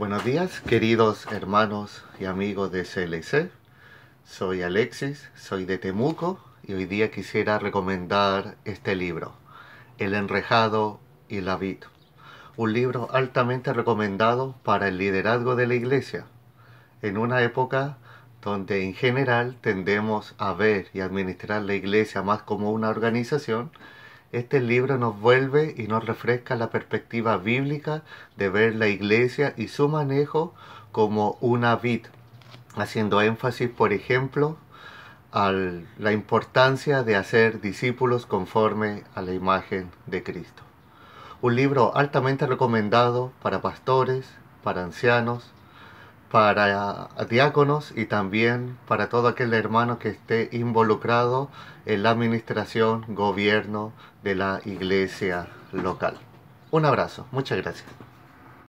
Buenos días, queridos hermanos y amigos de CLC. Soy Alexis, soy de Temuco y hoy día quisiera recomendar este libro, El enrejado y la vid. Un libro altamente recomendado para el liderazgo de la iglesia, en una época donde en general tendemos a ver y administrar la iglesia más como una organización este libro nos vuelve y nos refresca la perspectiva bíblica de ver la iglesia y su manejo como una vid, haciendo énfasis, por ejemplo, a la importancia de hacer discípulos conforme a la imagen de Cristo. Un libro altamente recomendado para pastores, para ancianos, para diáconos y también para todo aquel hermano que esté involucrado en la administración, gobierno de la iglesia local. Un abrazo, muchas gracias.